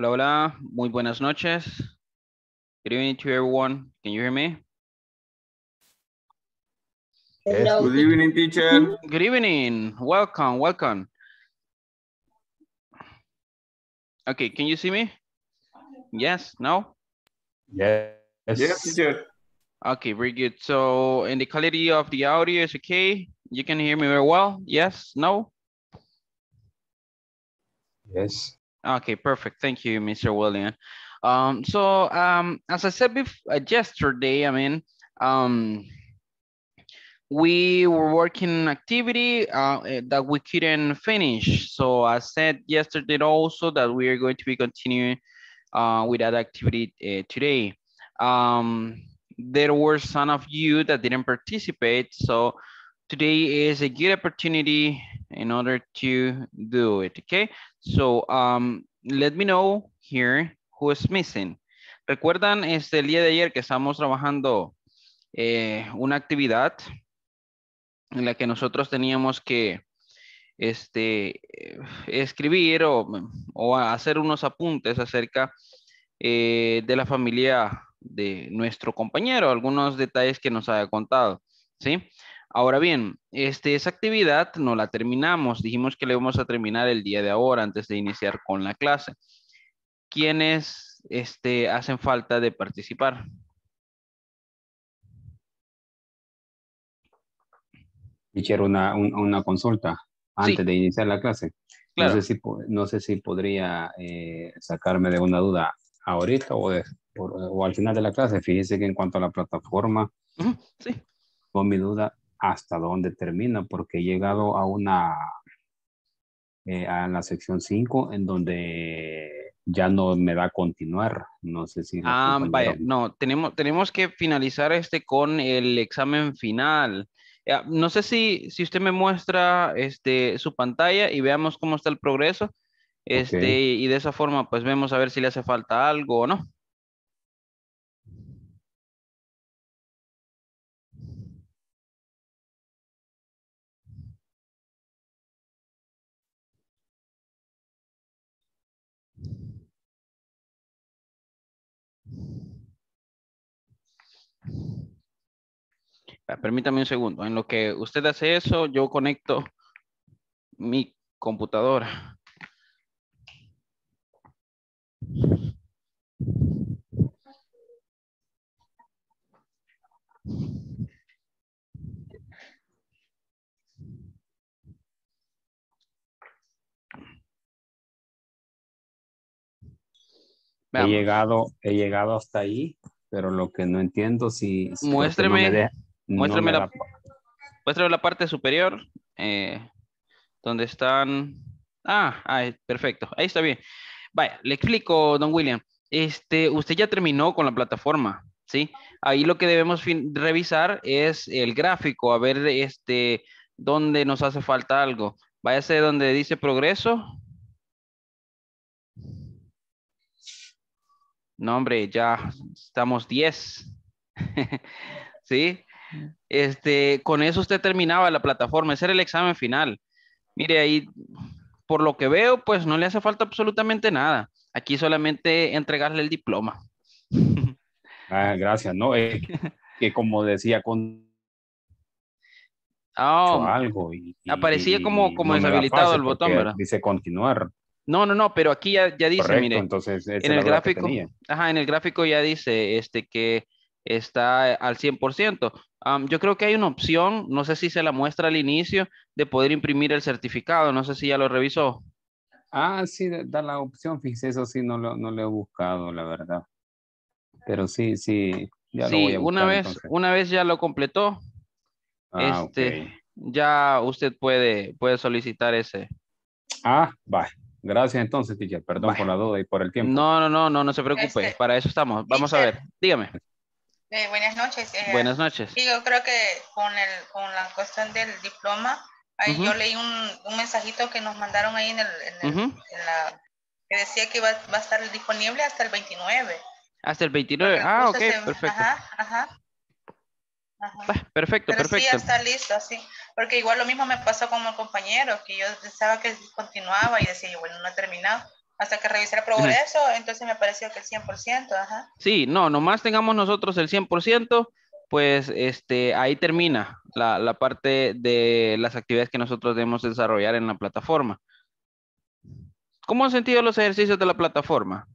Hola, hola. Muy buenas noches. Good evening to everyone. Can you hear me? Yes. Good evening, teacher. Good evening. Welcome, welcome. Okay, can you see me? Yes, no? Yes. Yes, teacher. Okay, very good. So, in the quality of the audio is okay? You can hear me very well? Yes, no? Yes. Okay, perfect. Thank you, Mr. William. Um, so um, as I said before, uh, yesterday, I mean, um, we were working activity uh, eh, that we couldn't finish. So I said yesterday also that we are going to be continuing uh, with that activity uh, today. Um, there were some of you that didn't participate. So today is a good opportunity in order to do it, okay? So um, let me know here who is missing. ¿Recuerdan este, el día de ayer que estamos trabajando eh, una actividad en la que nosotros teníamos que este, eh, escribir o, hacer unos apuntes acerca eh, de la familia de nuestro compañero, algunos detalles que nos haya contado, ¿sí? Ahora bien, este, esa actividad no la terminamos. Dijimos que le vamos a terminar el día de ahora antes de iniciar con la clase. ¿Quiénes este, hacen falta de participar? Hicieron una, consulta antes de iniciar la clase. No, sé si, podría eh, sacarme de una duda ahorita o, al final de la clase. Fíjese que en cuanto a la plataforma, con mi duda hasta dónde termina, porque he llegado a una, eh, a la sección 5, en donde ya no me va a continuar. No sé si... Ah, vaya, no, tenemos, tenemos que finalizar este con el examen final. No sé si, si usted me muestra este, su pantalla y veamos cómo está el progreso. Este, Y de esa forma, pues vemos a ver si le hace falta algo o no. Permítame un segundo. En lo que usted hace eso, yo conecto mi computadora. He llegado, he llegado hasta ahí, pero lo que no entiendo si... si Muéstrame, la, la parte superior, eh, donde están... Ah, ah, eh, perfecto, ahí está bien. Vaya, le explico, don William. Este, usted ya terminó con la plataforma, ¿sí? Ahí lo que debemos revisar es el gráfico, a ver este, dónde nos hace falta algo. ser donde dice progreso. No, hombre, ya estamos 10. ¿Sí? Este, con eso usted terminaba la plataforma, ese era el examen final. Mire, ahí, por lo que veo, pues no le hace falta absolutamente nada. Aquí solamente entregarle el diploma. Ah, gracias, ¿no? Eh, que como decía, con ah, algo. aparecía como, como deshabilitado el botón, ¿verdad? Dice continuar. No, no, no, pero aquí ya, dice, mire. en el gráfico. en el gráfico ya dice este que está al 100% yo creo que hay una opción, no sé si se la muestra al inicio, de poder imprimir el certificado. No sé si ya lo revisó. Ah, sí, da la opción, fíjese, eso sí, no lo, no lo he buscado, la verdad. Pero sí, sí, ya lo una vez, una vez ya lo completó, ah, este, ya usted puede, puede solicitar ese. Ah, va. Gracias entonces, teacher. Perdón por la duda y por el tiempo. No, no, no, no, no se preocupe. Este, para eso estamos. Vamos a ver. Dígame. Eh, buenas noches. Eh, buenas noches. Yo creo que con, la cuestión del diploma, yo leí un, mensajito que nos mandaron ahí en, el, en, la, que decía que va, a estar disponible hasta el 29. Hasta el 29, ah, ok, perfecto. Ajá, pues, perfecto, Pero perfecto. Sí, ya está listo, así. Porque igual lo mismo me pasó con mi compañero, que yo pensaba que continuaba y decía, bueno, no he terminado hasta que revisar el progreso, entonces me pareció que el 100%, ajá. Sí, no, nomás tengamos nosotros el 100%, pues este, ahí termina la, parte de las actividades que nosotros debemos desarrollar en la plataforma. ¿Cómo han sentido los ejercicios de la plataforma?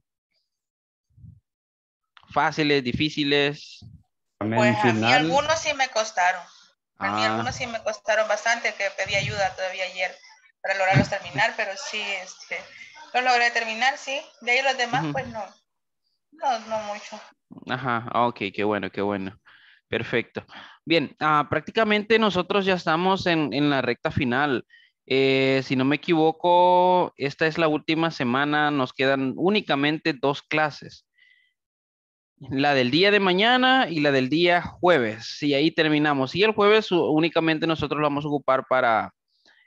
¿Fáciles, difíciles? Pues a mí algunos sí me costaron. A mí ah. algunos sí me costaron bastante, que pedí ayuda todavía ayer para lograrlos terminar, pero sí, este, lo logré terminar, sí. De ahí los demás, pues no. No, no mucho. Ajá, ah, ok, qué bueno, qué bueno. Perfecto. Bien, ah, prácticamente nosotros ya estamos en, la recta final. Eh, si no me equivoco, esta es la última semana, nos quedan únicamente dos clases. La del día de mañana y la del día jueves. Y ahí terminamos. Y el jueves únicamente nosotros lo vamos a ocupar para,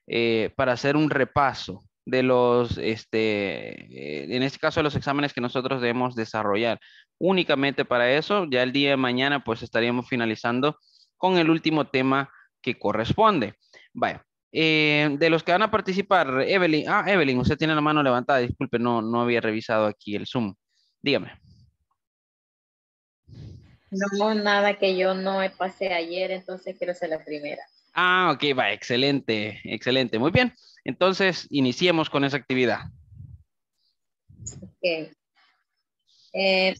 eh, para hacer un repaso de los, este, eh, en este caso, de los exámenes que nosotros debemos desarrollar. Únicamente para eso, ya el día de mañana, pues estaríamos finalizando con el último tema que corresponde. Vaya, eh, de los que van a participar, Evelyn, ah, Evelyn, usted tiene la mano levantada, disculpe, no, no había revisado aquí el Zoom. Dígame. No, nada que yo no pasé ayer, entonces quiero ser la primera. Ah, ok, va, excelente, excelente, muy bien. Entonces, iniciemos con esa actividad. Eh,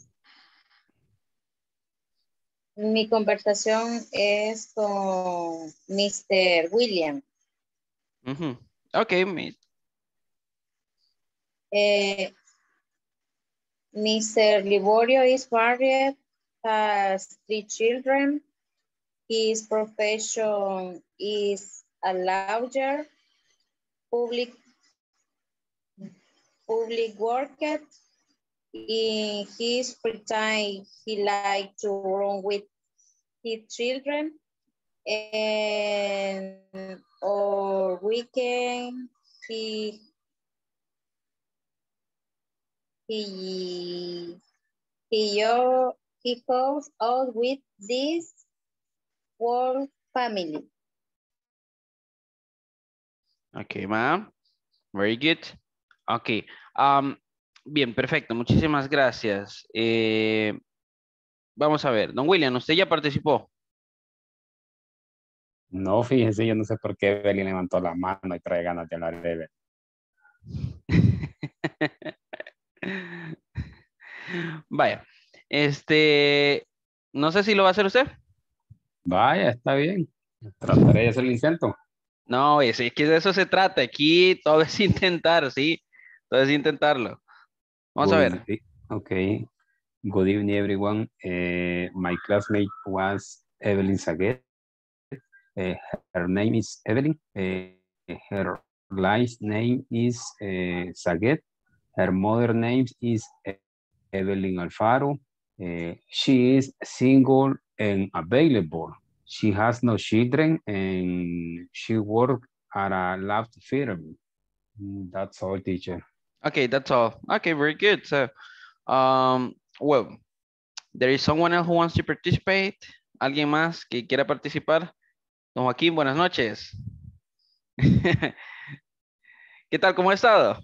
mi conversación es con Mr. William. Okay, Ok. Eh, Mr. Liborio is married, has three children. His profession is a lawyer. public, public work. In his free time, he liked to run with his children and or weekend he he he he goes out with this whole family. Ok, ma'am. Very good. Ok. Um, bien, perfecto. Muchísimas gracias. Eh, vamos a ver. Don William, ¿usted ya participó? No, fíjense, yo no sé por qué Evelyn levantó la mano y trae ganas de hablar de Vaya. Este, no sé si lo va a hacer usted. Vaya, está bien. Trataré de hacer el intento. No, es, que de eso se trata. Aquí todo es intentar, ¿sí? Todo es intentarlo. Vamos a ver. Ok. Good evening, everyone. Eh, my classmate was Evelyn Saget. Eh, her name is Evelyn. Eh, her last name is Saget. Her mother name is e-, Evelyn Alfaro. she is single and available. She has no children and she worked at a loved firm. Mm, that's all, teacher. Okay, that's all. Okay, very good. So, um, well, there is someone else who wants to participate. ¿Alguien más que quiera participar? Don Joaquín, buenas noches. ¿Qué tal? ¿Cómo ha estado?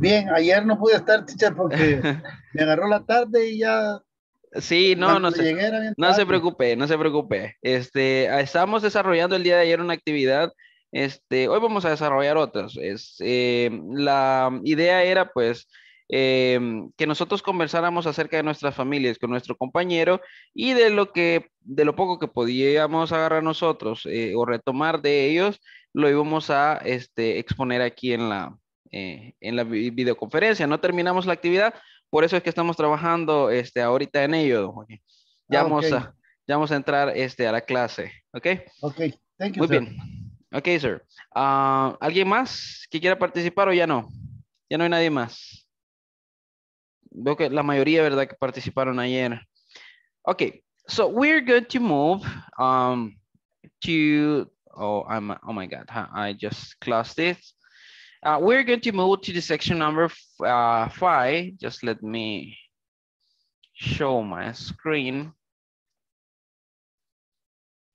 Bien, ayer no pude estar, teacher, porque me agarró la tarde y ya Sí, no, no se, preocupe, no se preocupe. Este, ah, estamos desarrollando el día de ayer una actividad. Este, hoy vamos a desarrollar otras. Es, eh, la idea era, pues, eh, que nosotros conversáramos acerca de nuestras familias con nuestro compañero y de lo que, de lo poco que podíamos agarrar nosotros eh, o retomar de ellos, lo íbamos a este, exponer aquí en la, en la videoconferencia. No terminamos la actividad, por eso es que estamos trabajando este, ahorita en ello. Ya, ah, vamos a, ya vamos a entrar este, a la clase. ¿Ok? Ok, thank you, Muy bien. Ok, sir. Ah, ¿Alguien más que quiera participar o ya no? Ya no hay nadie más. Veo que la mayoría, ¿verdad? Que participaron ayer. Ok, so we're going to move um, to... Oh, I'm, oh my God, I just closed this. Uh, we're going to move to the section number uh, five. Just let me show my screen.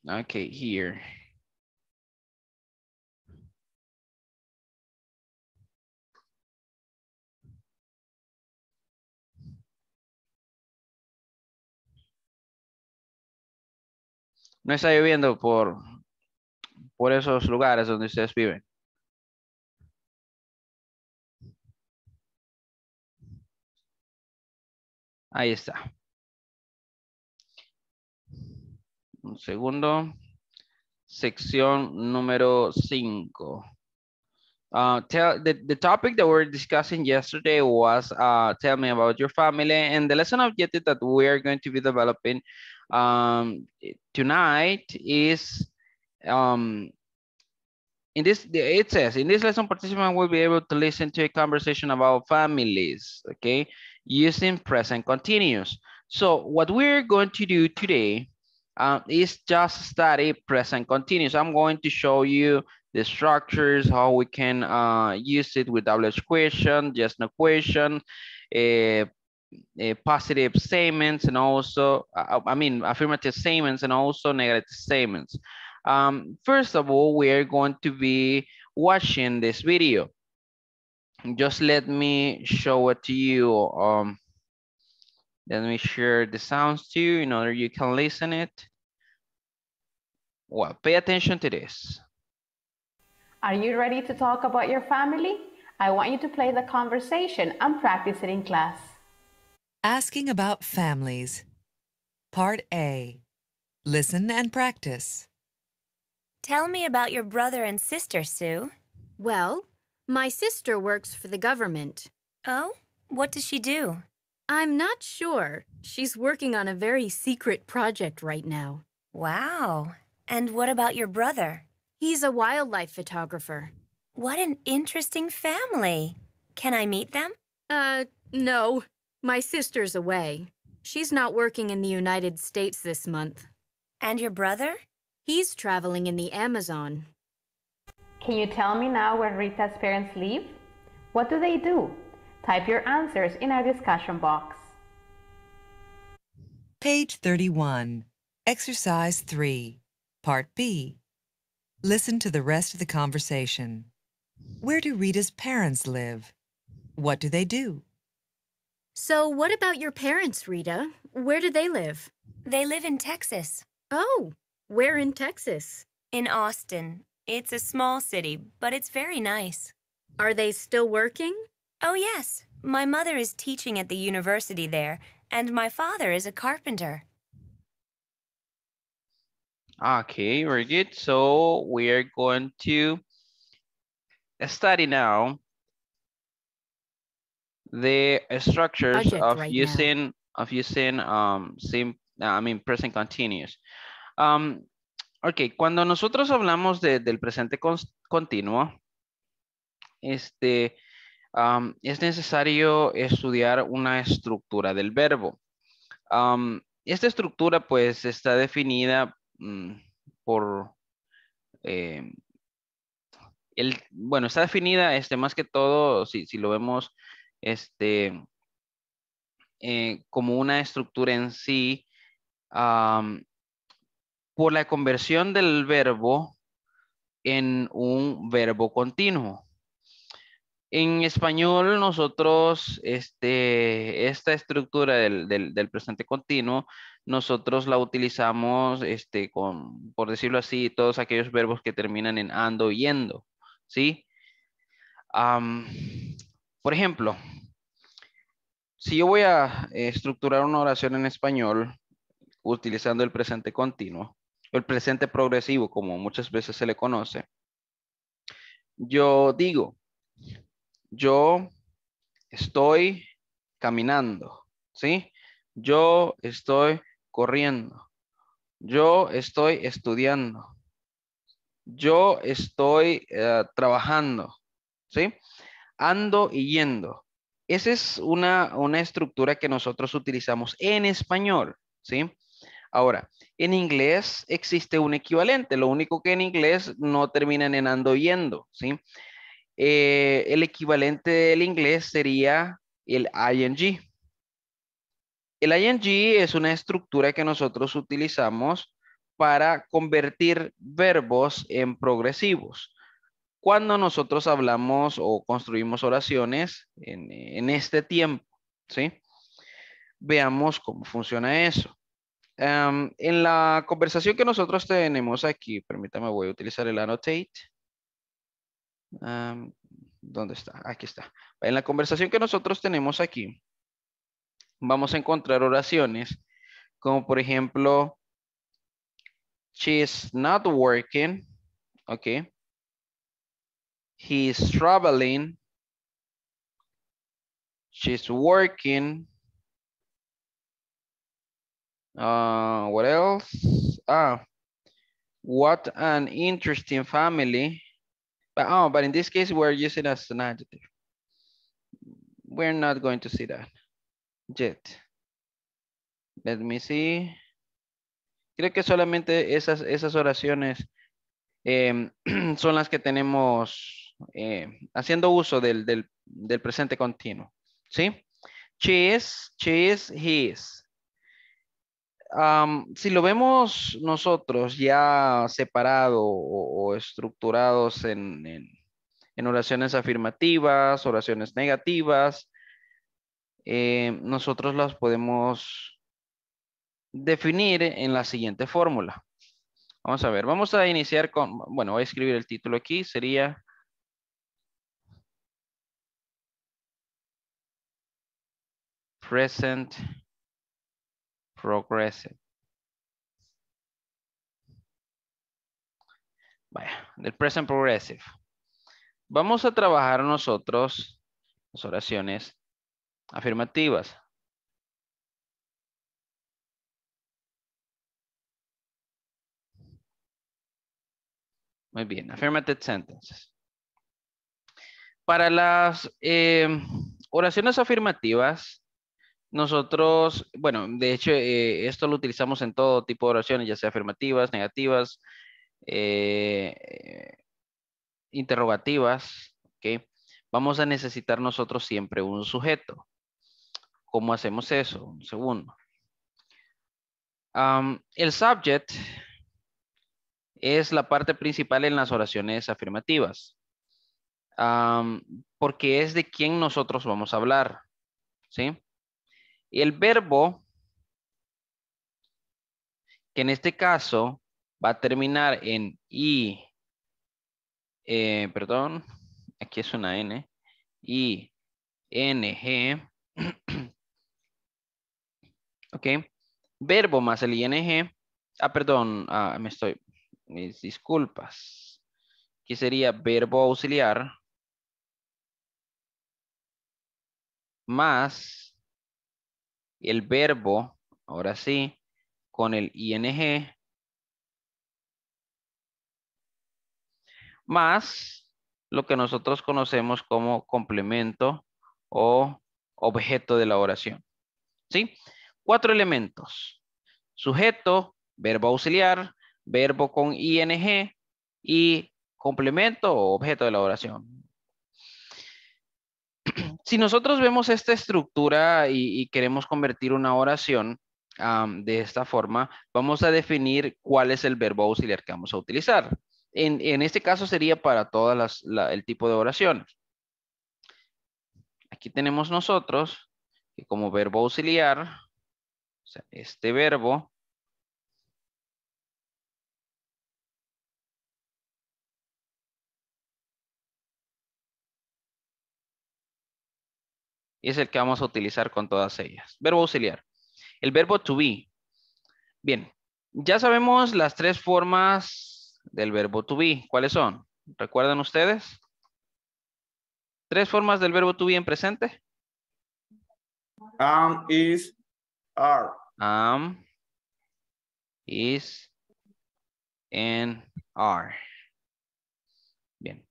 Okay, here. No está lloviendo por, por esos lugares donde ustedes viven. Ahí está. Un segundo. Sección número 5. Uh, tell the, the topic that we are discussing yesterday was uh, tell me about your family and the lesson objective that we are going to be developing um, tonight is um, in this it says in this lesson participants will be able to listen to a conversation about families okay using present continuous. So what we're going to do today um, is just study present continuous. I'm going to show you the structures, how we can uh, use it with double question, just no question, a positive statements, and also, uh, I mean, affirmative statements and also negative statements. Um, first of all, we are going to be watching this video just let me show it to you. Um, let me share the sounds to you in order you can listen it. Well, pay attention to this. Are you ready to talk about your family? I want you to play the conversation and practice it in class. Asking about families. Part A. Listen and practice. Tell me about your brother and sister, Sue. Well, my sister works for the government. Oh? What does she do? I'm not sure. She's working on a very secret project right now. Wow. And what about your brother? He's a wildlife photographer. What an interesting family. Can I meet them? Uh, no. My sister's away. She's not working in the United States this month. And your brother? He's traveling in the Amazon. Can you tell me now where Rita's parents live? What do they do? Type your answers in our discussion box. Page 31, Exercise 3, Part B. Listen to the rest of the conversation. Where do Rita's parents live? What do they do? So what about your parents, Rita? Where do they live? They live in Texas. Oh, where in Texas? In Austin, it's a small city, but it's very nice. Are they still working? Oh, yes. My mother is teaching at the university there, and my father is a carpenter. Okay, very good. So we are going to study now the structures of right using of using um sim I mean present continuous. Um Ok, cuando nosotros hablamos del presente continuo, este, es necesario estudiar una estructura del verbo. esta estructura pues está definida mm, por, eh, el, bueno, está definida este, más que todo, si, lo vemos este, eh, como una estructura en sí, por la conversión del verbo en un verbo continuo. En español nosotros, este, esta estructura del, presente continuo, nosotros la utilizamos, este, con, por decirlo así, todos aquellos verbos que terminan en ando yendo, ¿sí? por ejemplo, si yo voy a estructurar una oración en español utilizando el presente continuo, el presente progresivo, como muchas veces se le conoce, yo digo, yo estoy caminando, ¿sí? Yo estoy corriendo. Yo estoy estudiando. Yo estoy eh, trabajando, ¿sí? Ando y yendo. Esa es una estructura que nosotros utilizamos en español, ¿sí? Ahora, en inglés existe un equivalente, lo único que en inglés no terminan en ando yendo, ¿sí? Eh, el equivalente del inglés sería el ing. El ing es una estructura que nosotros utilizamos para convertir verbos en progresivos. Cuando nosotros hablamos o construimos oraciones en, este tiempo, Veamos cómo funciona eso. Em, en la conversación que nosotros tenemos aquí, permítame, voy a utilizar el annotate. Em, ¿Dónde está? Aquí está. En la conversación que nosotros tenemos aquí, vamos a encontrar oraciones como por ejemplo, she's not working, okay? He's traveling, she's working, Uh, what else? Ah, what an interesting family. But, oh, but in this case, we're using as an adjective. We're not going to see that yet. Let me see. Creo que solamente esas, esas oraciones em, son las que tenemos eh, haciendo uso del, del, del presente continuo. ¿Sí? She is, she is, he is si lo vemos nosotros ya separado o, estructurados en, oraciones afirmativas, oraciones negativas, eh, nosotros las podemos definir en la siguiente fórmula. Vamos a ver, vamos a iniciar con, bueno, voy a escribir el título aquí, sería present progressive. Vaya, del present progressive. Vamos a trabajar nosotros las oraciones afirmativas. Muy bien, affirmative sentences. Para las eh, oraciones afirmativas, nosotros, bueno, de hecho, eh, esto lo utilizamos en todo tipo de oraciones, ya sea afirmativas, negativas, eh, eh, interrogativas, ¿ok? Vamos a necesitar nosotros siempre un sujeto. ¿Cómo hacemos eso? Un segundo. el subject es la parte principal en las oraciones afirmativas. porque es de quién nosotros vamos a hablar, ¿sí? el verbo, que en este caso va a terminar en I, eh, perdón, aquí es una N, I, N, G, ok, verbo más el ING, ah, perdón, ah, me estoy, mis disculpas, que sería verbo auxiliar, más el verbo, ahora sí, con el ing, más lo que nosotros conocemos como complemento o objeto de la oración. ¿Sí? Cuatro elementos. Sujeto, verbo auxiliar, verbo con ing y complemento o objeto de la oración si nosotros vemos esta estructura y, queremos convertir una oración de esta forma, vamos a definir cuál es el verbo auxiliar que vamos a utilizar. En, este caso sería para todas el tipo de oraciones. Aquí tenemos nosotros que como verbo auxiliar, este verbo y es el que vamos a utilizar con todas ellas. Verbo auxiliar. El verbo to be. Bien, ya sabemos las tres formas del verbo to be. ¿Cuáles son? ¿Recuerdan ustedes? ¿Tres formas del verbo to be en presente? Am, is, are. Am, is, and are. Bien.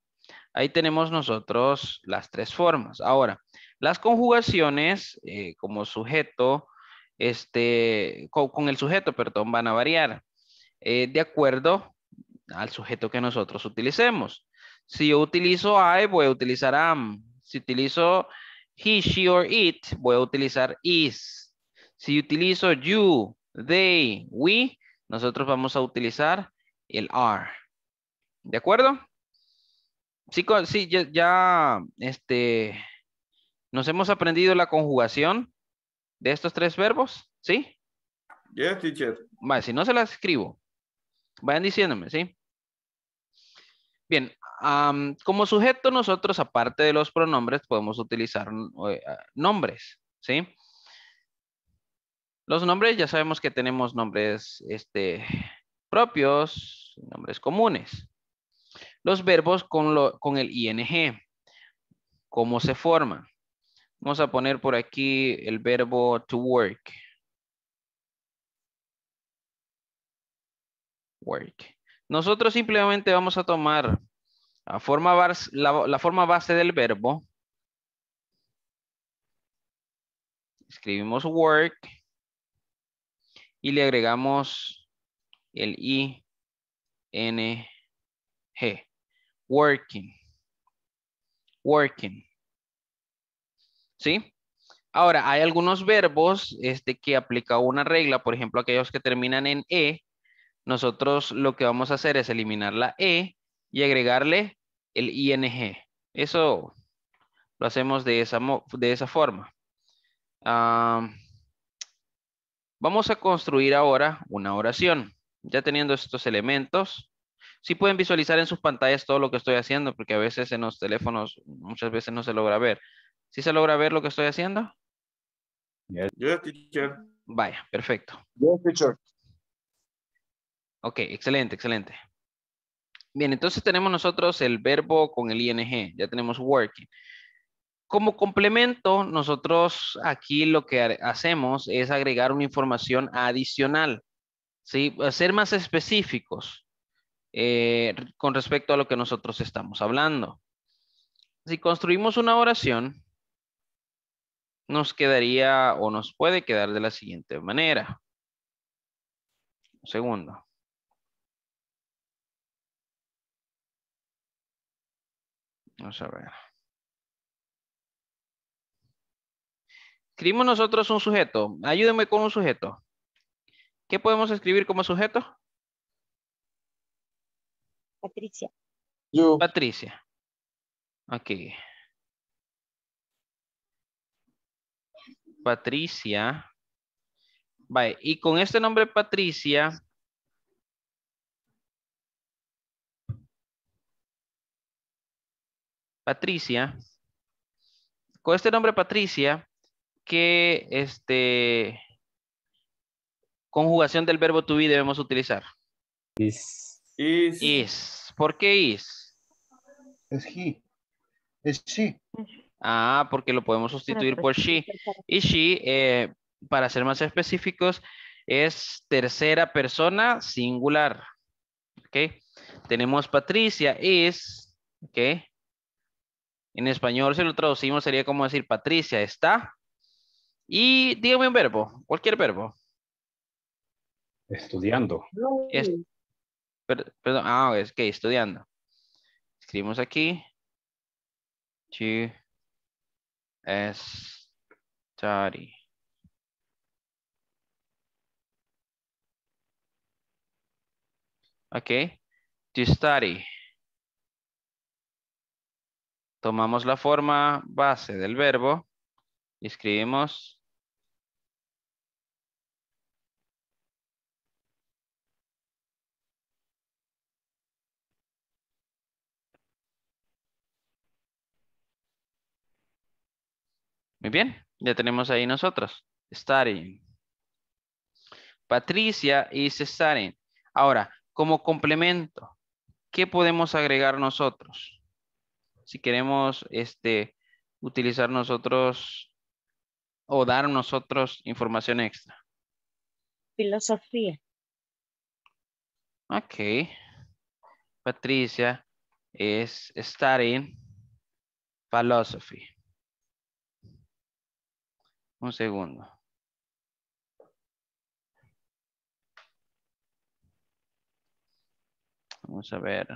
Ahí tenemos nosotros las tres formas. Ahora, las conjugaciones eh, como sujeto, este, con, el sujeto, perdón, van a variar eh, de acuerdo al sujeto que nosotros utilicemos. Si yo utilizo I, voy a utilizar am. Si utilizo he, she, or it, voy a utilizar is. Si utilizo you, they, we, nosotros vamos a utilizar el are. ¿De acuerdo? Sí, sí ya este, ¿Nos hemos aprendido la conjugación de estos tres verbos? ¿Sí? Yes, teacher. si no se las escribo, vayan diciéndome, ¿sí? Bien, como sujeto nosotros, aparte de los pronombres, podemos utilizar eh, nombres, ¿sí? Los nombres ya sabemos que tenemos nombres este, propios, nombres comunes. Los verbos con, con el ing, ¿cómo se forman? Vamos a poner por aquí el verbo to work. Work. Nosotros simplemente vamos a tomar la forma, base, forma base del verbo. Escribimos work. Y le agregamos el ing. Working. Working. ¿sí? Ahora, hay algunos verbos este, que aplica una regla, por ejemplo, aquellos que terminan en E, nosotros lo que vamos a hacer es eliminar la E y agregarle el ING. Eso lo hacemos de esa, de esa forma. Ah, vamos a construir ahora una oración. Ya teniendo estos elementos, si pueden visualizar en sus pantallas todo lo que estoy haciendo, porque a veces en los teléfonos muchas veces no se logra ver. ¿Sí se logra ver lo que estoy haciendo? Yes, teacher. Vaya, perfecto. Yes, teacher. Ok, excelente, excelente. Bien, entonces tenemos nosotros el verbo con el ing, ya tenemos working. Como complemento, nosotros aquí lo que hacemos es agregar una información adicional, ¿sí? Ser más específicos eh, con respecto a lo que nosotros estamos hablando. Si construimos una oración, nos quedaría o nos puede quedar de la siguiente manera. Un segundo. Vamos a ver. Escribimos nosotros un sujeto. Ayúdenme con un sujeto. ¿Qué podemos escribir como sujeto? Patricia. Yo. Patricia. Aquí. Okay. Patricia. Vale, y con este nombre Patricia, Patricia, con este nombre Patricia, ¿qué este, conjugación del verbo to be debemos utilizar? Is. Is. is. ¿Por qué is? Es he. Es she. Ah, porque lo podemos sustituir por she. Y she, eh, para ser más específicos, es tercera persona singular. ¿Ok? Tenemos Patricia is, ¿ok? En español, si lo traducimos, sería como decir Patricia está. Y dígame un verbo, cualquier verbo. Estudiando. perdón, ah, es que estudiando. Escribimos aquí. She study. Okay, to study. Tomamos la forma base del verbo y escribimos Muy bien, ya tenemos ahí nosotros. Studying. Patricia is starting. Ahora, como complemento, ¿qué podemos agregar nosotros? Si queremos este, utilizar nosotros o dar nosotros información extra. Filosofía. Ok. Patricia is studying philosophy. Un segundo. Vamos a ver.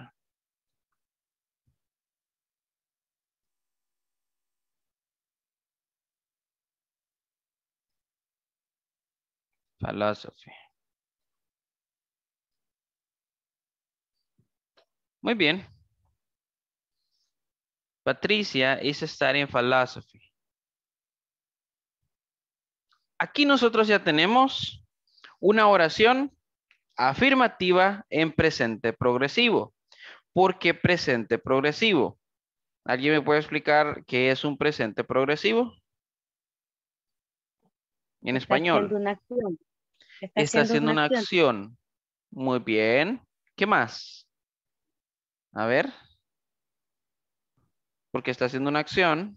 Philosophy. Muy bien. Patricia is studying philosophy. Aquí nosotros ya tenemos una oración afirmativa en presente progresivo. ¿Por qué presente progresivo? ¿Alguien me puede explicar qué es un presente progresivo? En Está español. Haciendo una acción. Está, haciendo, una, acción. acción. Muy bien. ¿Qué más? A ver. Porque está haciendo una acción.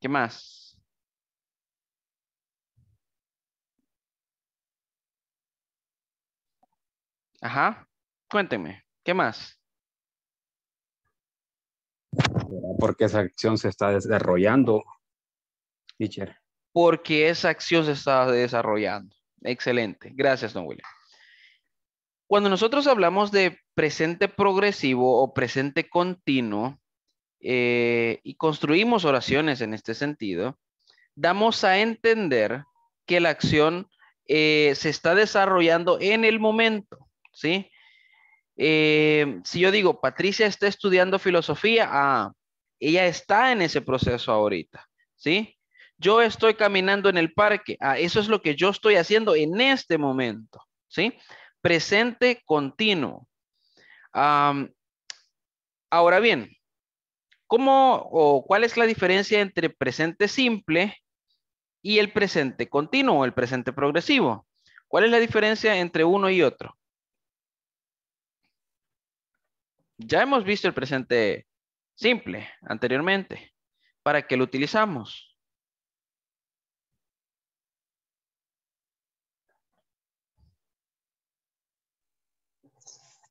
¿Qué más? Ajá. Cuéntenme, ¿qué más? Porque esa acción se está desarrollando, teacher. Porque esa acción se está desarrollando. Excelente. Gracias, don William. Cuando nosotros hablamos de presente progresivo o presente continuo eh, y construimos oraciones en este sentido, damos a entender que la acción eh, se está desarrollando en el momento. Eh, si yo digo, Patricia está estudiando filosofía, ah, ella está en ese proceso ahorita, ¿sí? Yo estoy caminando en el parque, ah, eso es lo que yo estoy haciendo en este momento, ¿sí? Presente continuo. ahora bien, ¿cómo o cuál es la diferencia entre presente simple y el presente continuo, el presente progresivo? ¿Cuál es la diferencia entre uno y otro? Ya hemos visto el presente simple anteriormente. ¿Para qué lo utilizamos?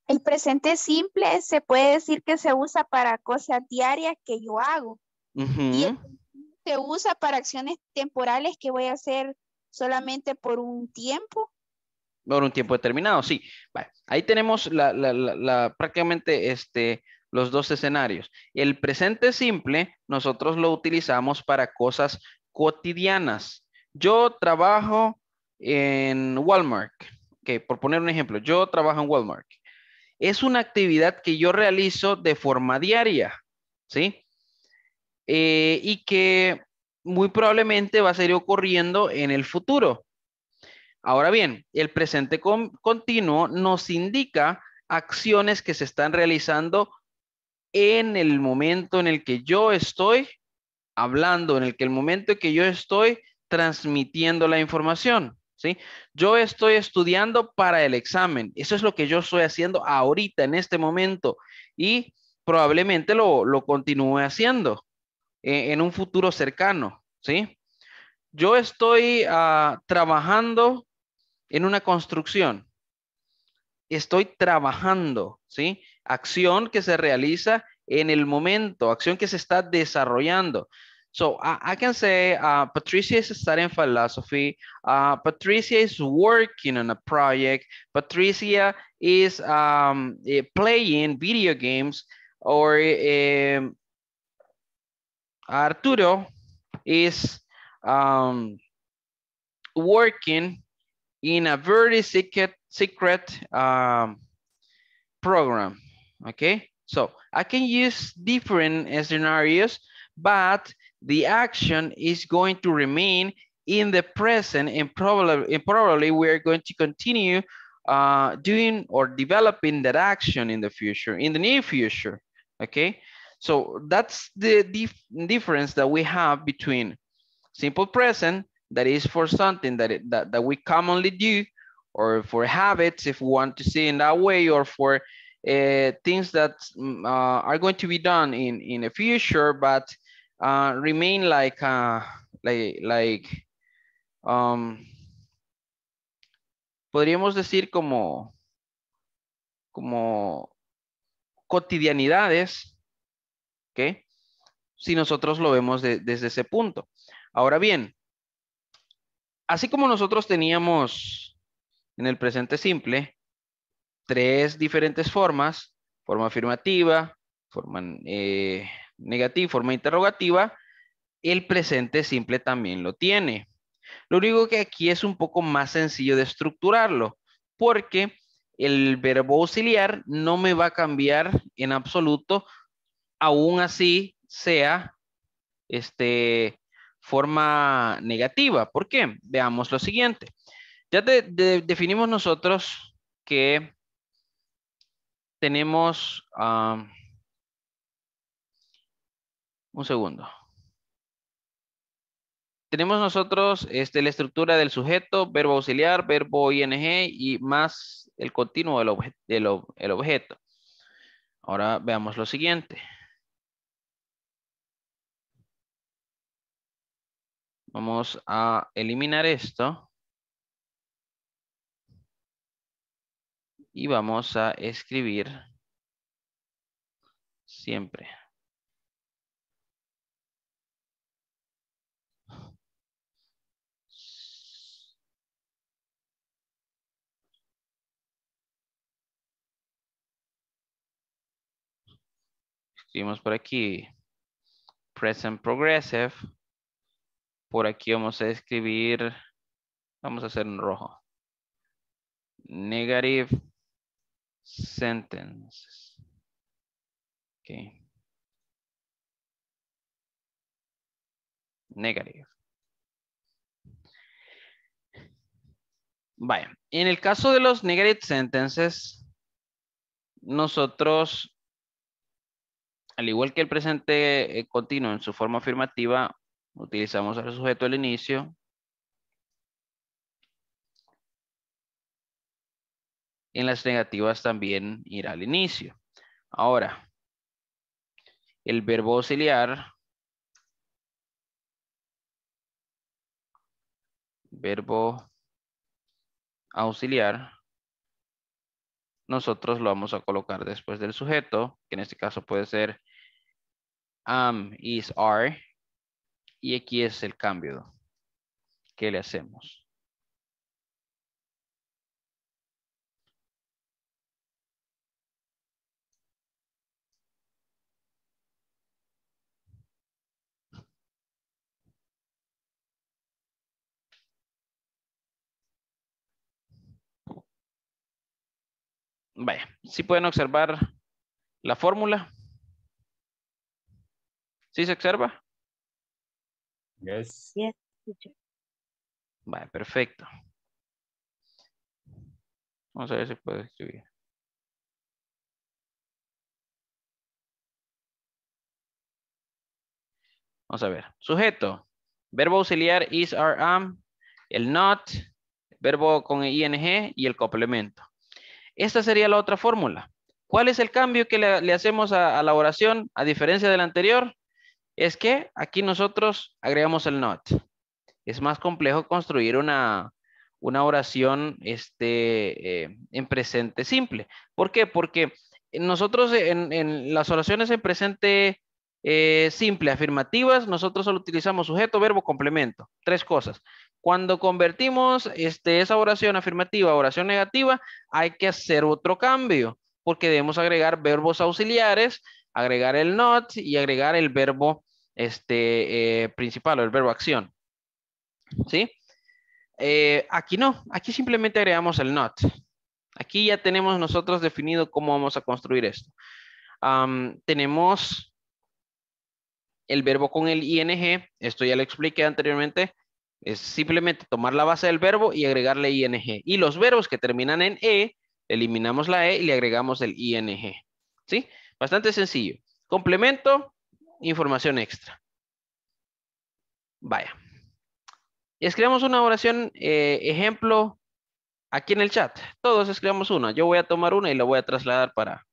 El presente simple se puede decir que se usa para cosas diarias que yo hago. Y se usa para acciones temporales que voy a hacer solamente por un tiempo por un tiempo determinado, sí. Ahí tenemos prácticamente este, los dos escenarios. El presente simple nosotros lo utilizamos para cosas cotidianas. Yo trabajo en Walmart. por poner un ejemplo, yo trabajo en Walmart. Es una actividad que yo realizo de forma diaria, ¿sí? Eh, y que muy probablemente va a seguir ocurriendo en el futuro. Ahora bien, el presente continuo nos indica acciones que se están realizando en el momento en el que yo estoy hablando, en el que el momento en que yo estoy transmitiendo la información. ¿Sí? Yo estoy estudiando para el examen. Eso es lo que yo estoy haciendo ahorita, en este momento. Y probablemente lo, continúe haciendo eh, en, un futuro cercano, ¿sí? Yo estoy ah, trabajando en una construcción. Estoy trabajando, ¿sí? Acción que se realiza en el momento, acción que se está desarrollando. So I, can say Patricia is studying philosophy. Patricia is working on a project. Patricia is um, eh, playing video games or em, Arturo is um, working in a very secret, secret um, program, okay? So I can use different scenarios, but the action is going to remain in the present and probably, and probably we're going to continue uh, doing or developing that action in the future, in the near future, okay? So that's the dif difference that we have between simple present that is for something that, it, that, that we commonly do or for habits if we want to see in that way or for uh, things that mm, uh, are going to be done in, in the future but uh, remain like uh, like like um, podríamos decir como como cotidianidades ¿qué? si nosotros lo vemos de, desde ese punto ahora bien así como nosotros teníamos en el presente simple tres diferentes formas, forma afirmativa, forma eh, negativa, forma interrogativa, el presente simple también lo tiene. Lo único que aquí es un poco más sencillo de estructurarlo, porque el verbo auxiliar no me va a cambiar en absoluto, aún así sea este, forma negativa. ¿Por qué? Veamos lo siguiente. Ya definimos nosotros que tenemos... Ah, un segundo. Tenemos nosotros este, la estructura del sujeto, verbo auxiliar, verbo ing y más el continuo del, objeto. Ahora veamos lo siguiente. Vamos a eliminar esto. Y vamos a escribir siempre. Escribimos por aquí. Present Progressive. Por aquí vamos a escribir, vamos a hacer en rojo. Negative sentences. Okay. Negative. Vaya, en el caso de los negative sentences, nosotros, al igual que el presente eh, continuo en su forma afirmativa, Utilizamos al sujeto al inicio. En las negativas también irá al inicio. Ahora, el verbo auxiliar. Verbo auxiliar. Nosotros lo vamos a colocar después del sujeto, que en este caso puede ser am, is, are y aquí es el cambio que le hacemos. Vaya, si pueden observar la fórmula. ¿Sí se observa? Yes. Yes, perfecto. Vamos a ver si puedo escribir. Vamos a ver. Sujeto. Verbo auxiliar is, are, am. El not. Verbo con ing y el complemento. Esta sería la otra fórmula. ¿Cuál es el cambio que le, hacemos a, a la oración a diferencia de la anterior? es que aquí nosotros agregamos el not. Es más complejo construir una, una oración este, eh, en presente simple. ¿Por qué? Porque nosotros en, las oraciones en presente eh, simple, afirmativas, nosotros solo utilizamos sujeto, verbo, complemento. Tres cosas. Cuando convertimos este, esa oración afirmativa a oración negativa, hay que hacer otro cambio, porque debemos agregar verbos auxiliares agregar el not y agregar el verbo este, eh, principal o el verbo acción. ¿Sí? Eh, aquí no, aquí simplemente agregamos el not. Aquí ya tenemos nosotros definido cómo vamos a construir esto. tenemos el verbo con el ing, esto ya lo expliqué anteriormente, es simplemente tomar la base del verbo y agregarle ing. Y los verbos que terminan en e, eliminamos la e y le agregamos el ing. ¿Sí? Bastante sencillo. Complemento, información extra. Vaya. Escribamos una oración, eh, ejemplo, aquí en el chat. Todos escribamos una. Yo voy a tomar una y la voy a trasladar para,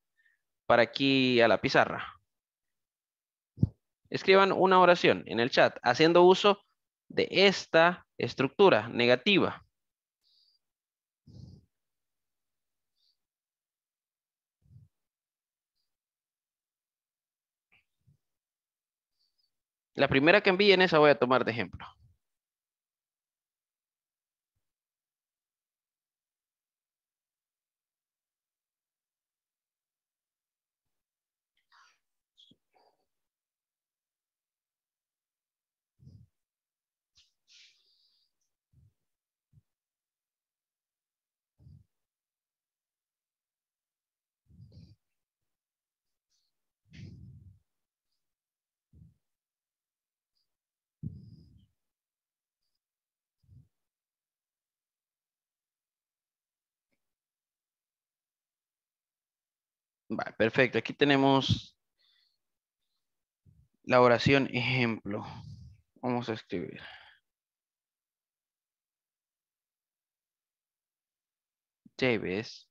para aquí a la pizarra. Escriban una oración en el chat haciendo uso de esta estructura negativa. La primera que envíen, esa voy a tomar de ejemplo. perfecto. Aquí tenemos la oración ejemplo. Vamos a escribir. Davis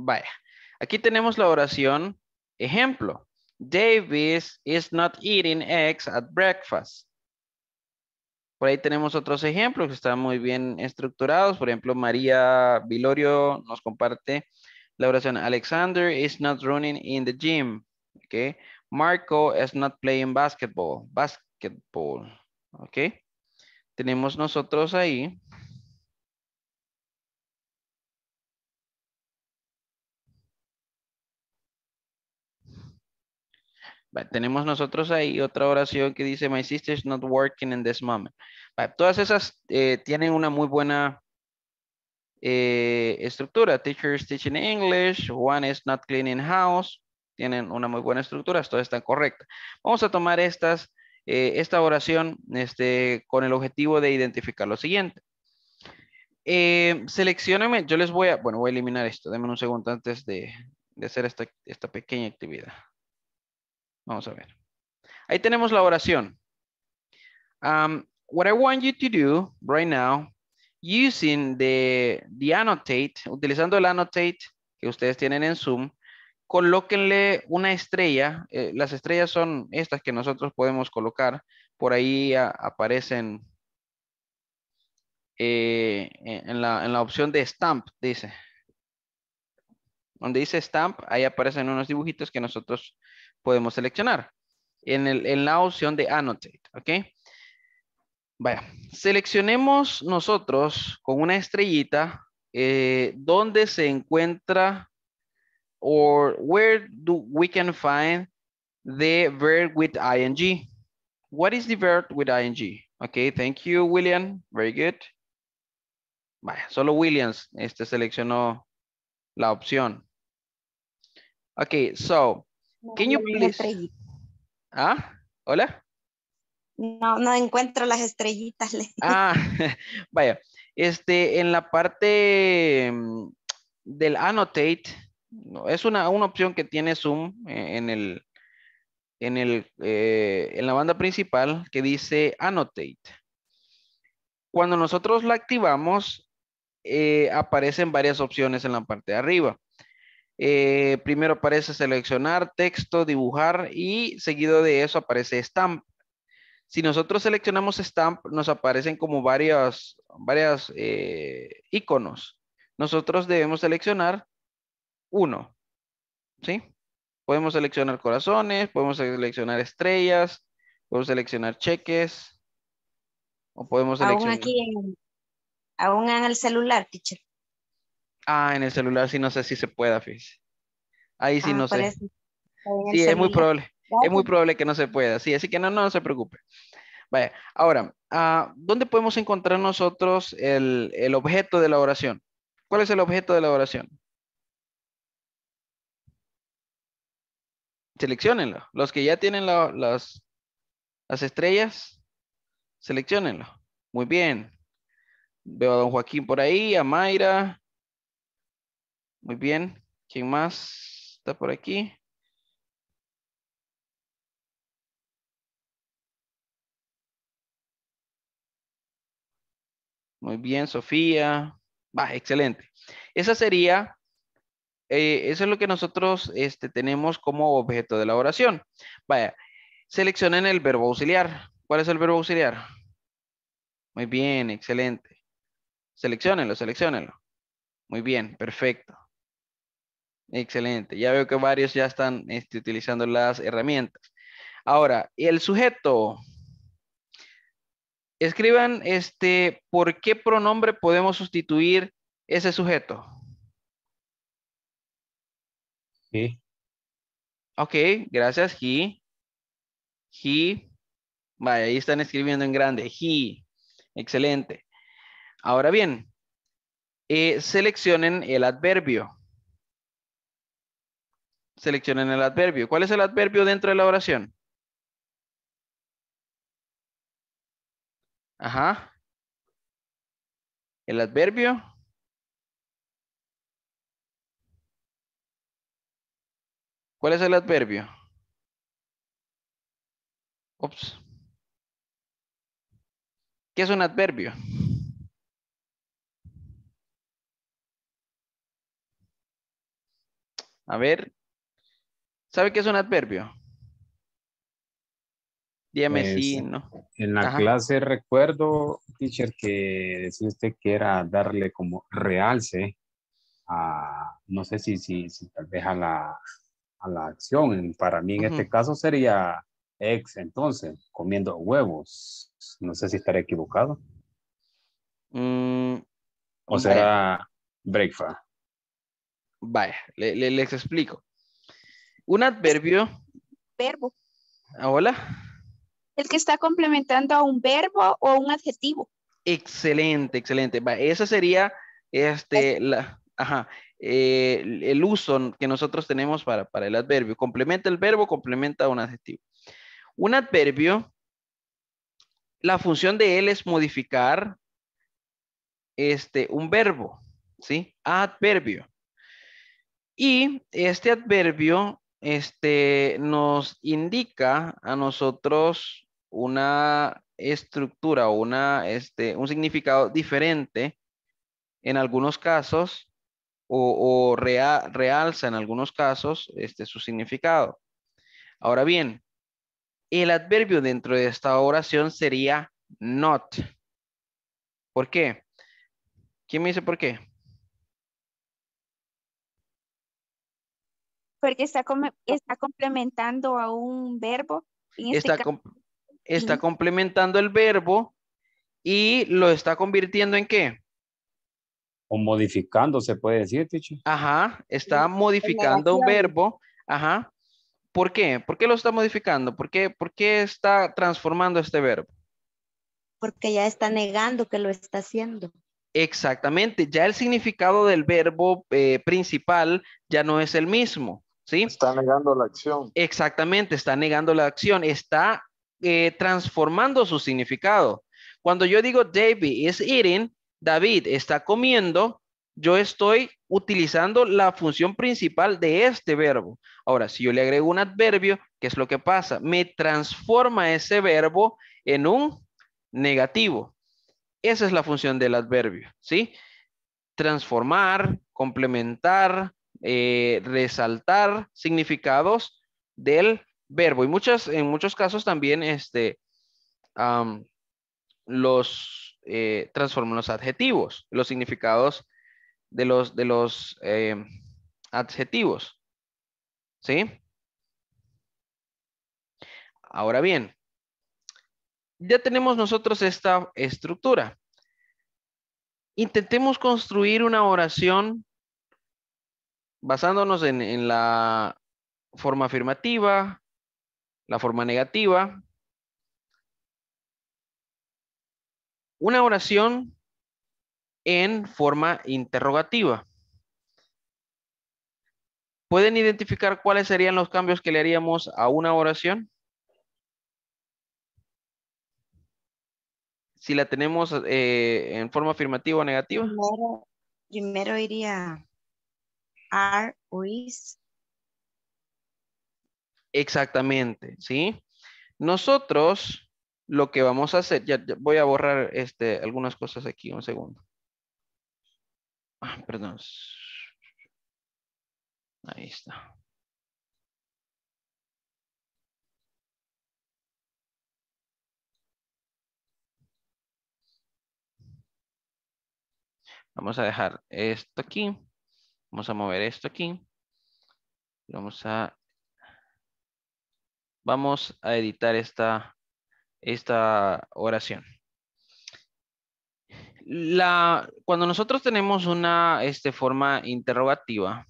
Vaya, aquí tenemos la oración ejemplo. Davis is not eating eggs at breakfast. Por ahí tenemos otros ejemplos que están muy bien estructurados. Por ejemplo, María Vilorio nos comparte la oración. Alexander is not running in the gym. Okay. Marco is not playing basketball. Basketball. Okay. Tenemos nosotros ahí Tenemos nosotros ahí otra oración que dice, my sister is not working in this moment. Todas esas eh, tienen una muy buena eh, estructura. Teachers teaching English, one is not cleaning house. Tienen una muy buena estructura, todas están correctas. Vamos a tomar eh, esta oración este, con el objetivo de identificar lo siguiente. seleccioname, yo les voy a, bueno, voy a eliminar esto. Denme un segundo antes de, hacer esta pequeña actividad. Vamos a ver. Ahí tenemos la oración. Um, what I want you to do right now, using the, annotate, utilizando el annotate que ustedes tienen en Zoom, colóquenle una estrella. Eh, las estrellas son estas que nosotros podemos colocar. Por ahí aparecen eh, en, la, en la opción de stamp, dice. Donde dice Stamp, ahí aparecen unos dibujitos que nosotros podemos seleccionar. En, la opción de Annotate, ¿ok? Vaya, seleccionemos nosotros con una estrellita donde eh, dónde se encuentra or where do we can find the verb with ing. What is the verb with ing? Okay, thank you, William. Very good. Vaya, solo Williams este seleccionó la opción. Okay, so can you please? Ah, hola. No, no encuentro las estrellitas. Ah, vaya. Este, en la parte mm, del annotate, es una, opción que tiene Zoom eh, en en eh, en la banda principal que dice annotate. Cuando nosotros la activamos, eh, aparecen varias opciones en la parte de arriba. Eh, primero aparece seleccionar, texto, dibujar y seguido de eso aparece stamp. Si nosotros seleccionamos stamp, nos aparecen como varias, varias eh, iconos. Nosotros debemos seleccionar uno, ¿sí? Podemos seleccionar corazones, podemos seleccionar estrellas, podemos seleccionar cheques, o podemos seleccionar... Aún aquí, aún en el celular, teacher. Ah, en el celular sí no sé si se pueda, fíjese. Ahí sí ah, no sé. Sí, es muy probable. Es muy probable que no se pueda. Sí, así que no, no, se preocupe. Vaya, ahora, ah, ¿dónde podemos encontrar nosotros el, objeto de la oración? ¿Cuál es el objeto de la oración? Selecciónenlo. Los que ya tienen las, las estrellas, seleccionenlo. Muy bien. Veo a don Joaquín por ahí, a Mayra, muy bien. ¿Quién más está por aquí? Muy bien, Sofía. Va, excelente. Esa sería, eh, eso es lo que nosotros este, tenemos como objeto de la oración. Vaya, seleccionen el verbo auxiliar. ¿Cuál es el verbo auxiliar? Muy bien, excelente. Seleccionenlo, seleccionenlo. Muy bien, perfecto. Excelente. Ya veo que varios ya están este, utilizando las herramientas. Ahora, el sujeto. Escriban este, por qué pronombre podemos sustituir ese sujeto. Sí. Ok, gracias. He. He. Vaya, ahí están escribiendo en grande. He. Excelente. Ahora bien, eh, seleccionen el adverbio seleccionen el adverbio. ¿Cuál es el adverbio dentro de la oración? Ajá. El adverbio. ¿Cuál es el adverbio? Ups. ¿Qué es un adverbio? A ver, ¿Sabe qué es un adverbio? Dime si no. En la clase recuerdo, teacher, que decía usted que era darle como realce a, no sé si, si, tal vez a la, acción. Para mí en este caso sería ex, entonces, comiendo huevos. No sé si estaré equivocado. Mm, o será breakfast. Vaya, les explico. Un adverbio. Verbo. Ah, hola. El que está complementando a un verbo o un adjetivo. Excelente, excelente. Va, ese sería este, la, eh, el, uso que nosotros tenemos para, para, el adverbio. Complementa el verbo, complementa un adjetivo. Un adverbio, la función de él es modificar este, un verbo, ¿sí? Adverbio. Y este adverbio este, nos indica a nosotros una estructura, una, este, un significado diferente en algunos casos o, realza en algunos casos este, su significado. Ahora bien, el adverbio dentro de esta oración sería not. ¿Por qué? ¿Quién me dice por qué? Porque está, está complementando a un verbo. Este está, complementando el verbo y lo está convirtiendo en qué? O modificando, se puede decir, Tichi. Ajá, está modificando un verbo. Ajá. ¿Por qué? ¿Por qué lo está modificando? ¿Por qué, está transformando este verbo? Porque ya está negando que lo está haciendo. Exactamente, ya el significado del verbo eh, principal ya no es el mismo. Está negando la acción. Exactamente, está negando la acción, está eh, transformando su significado. Cuando yo digo David is eating, David está comiendo, yo estoy utilizando la función principal de este verbo. Ahora, si yo le agrego un adverbio, ¿qué es lo que pasa? Me transforma ese verbo en un negativo. Esa es la función del adverbio, ¿sí? Transformar, complementar, eh, resaltar significados del verbo. Y muchas, en muchos casos también este, los eh, transforman los adjetivos, los significados de los, de los eh, adjetivos. ¿Sí? Ahora bien, ya tenemos nosotros esta estructura. Intentemos construir una oración basándonos en, la forma afirmativa, la forma negativa, una oración en forma interrogativa. ¿Pueden identificar cuáles serían los cambios que le haríamos a una oración? Si la tenemos eh, en forma afirmativa o negativa. primero iría Exactamente, ¿sí? Nosotros lo que vamos a hacer, ya, voy a borrar este, algunas cosas aquí, un segundo. Ah, perdón. Ahí está. Vamos a dejar esto aquí. Vamos a mover esto aquí. Vamos a, vamos a editar esta, esta oración. La, cuando nosotros tenemos una este, forma interrogativa,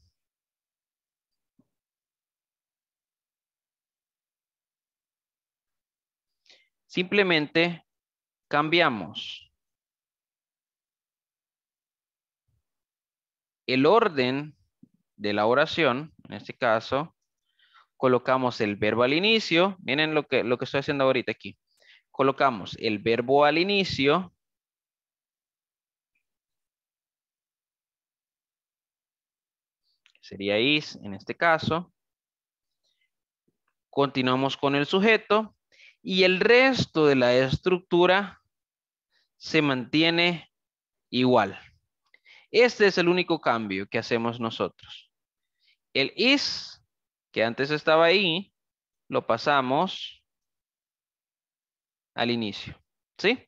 simplemente cambiamos el orden de la oración, en este caso, colocamos el verbo al inicio. Miren lo que, lo que estoy haciendo ahorita aquí. Colocamos el verbo al inicio. Sería is en este caso. Continuamos con el sujeto. Y el resto de la estructura se mantiene igual. Este es el único cambio que hacemos nosotros. El is, que antes estaba ahí, lo pasamos al inicio. ¿Sí?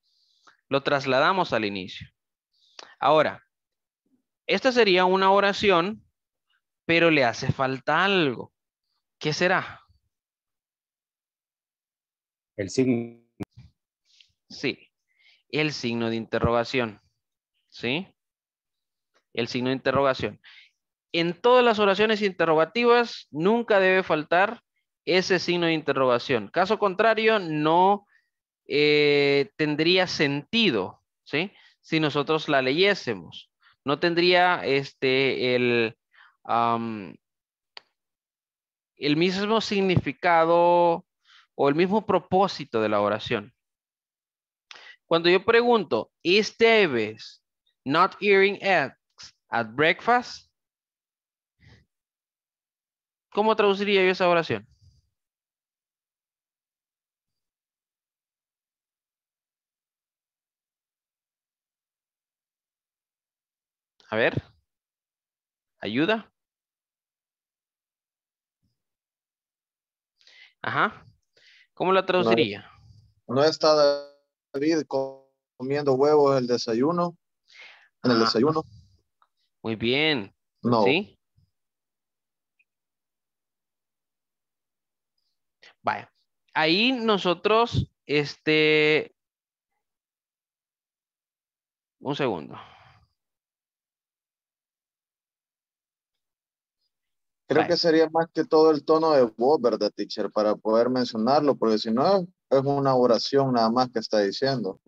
Lo trasladamos al inicio. Ahora, esta sería una oración, pero le hace falta algo. ¿Qué será? El signo. Sí, el signo de interrogación. ¿Sí? el signo de interrogación. En todas las oraciones interrogativas nunca debe faltar ese signo de interrogación. Caso contrario, no eh, tendría sentido, ¿sí? Si nosotros la leyésemos. No tendría este, el, el mismo significado o el mismo propósito de la oración. Cuando yo pregunto, is Davis not hearing at? at breakfast. ¿Cómo traduciría yo esa oración? A ver. Ayuda. Ajá. ¿Cómo la traduciría? No, he está comiendo huevos en el desayuno. En el desayuno. Muy bien. Pues no. ¿Sí? Vaya. Ahí nosotros, este... Un segundo. Creo que sería más que todo el tono de voz, ¿verdad, teacher? Para poder mencionarlo, porque si no, es una oración nada más que está diciendo.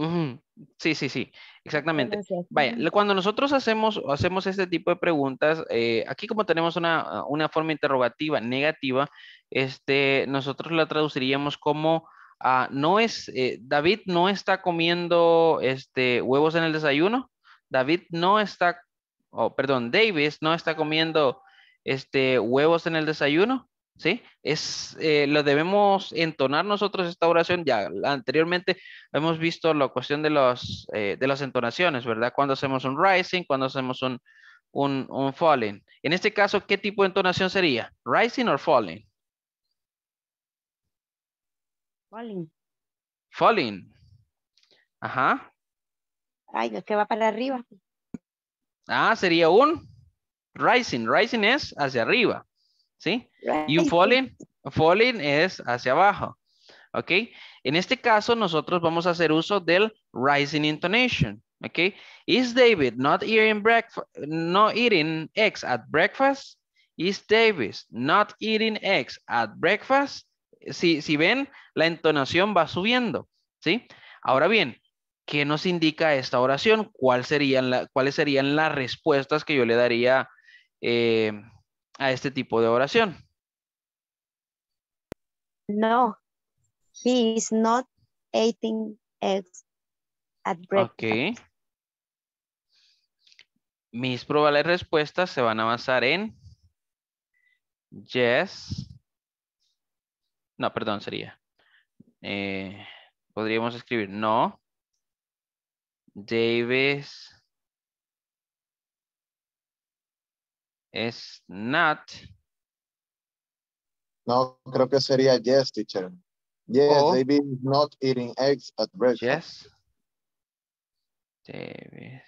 Sí, sí, sí, exactamente. Vaya, cuando nosotros hacemos, hacemos este tipo de preguntas, eh, aquí como tenemos una, forma interrogativa negativa, este, nosotros la traduciríamos como, ah, no es, eh, David no está comiendo este, huevos en el desayuno, David no está, perdón, Davis no está comiendo este, huevos en el desayuno. ¿sí? Es, eh, lo debemos entonar nosotros esta oración, ya anteriormente hemos visto la cuestión de, eh, de las entonaciones, ¿verdad? Cuando hacemos un rising, cuando hacemos un, un, falling. En este caso, ¿qué tipo de entonación sería? ¿Rising o falling? Falling. Falling. Ajá. Ay, es que va para arriba. Ah, sería un rising. Rising es hacia arriba. ¿sí? Y un falling, falling es hacia abajo, ¿ok? En este caso nosotros vamos a hacer uso del rising intonation, ¿ok? Is David not eating breakfast, No eating eggs at breakfast? Is David not eating eggs at breakfast? Si, si ven, la entonación va subiendo, ¿sí? Ahora bien, ¿qué nos indica esta oración? serían ¿Cuáles serían las respuestas que yo le daría eh, a este tipo de oración? No, he is not eating eggs at breakfast. Okay. Mis probables respuestas se van a basar en yes. No, perdón, sería. Eh, podríamos escribir no. Davis es not. No, creo que sería yes, teacher. Yes, oh. David is not eating eggs at breakfast. Yes. David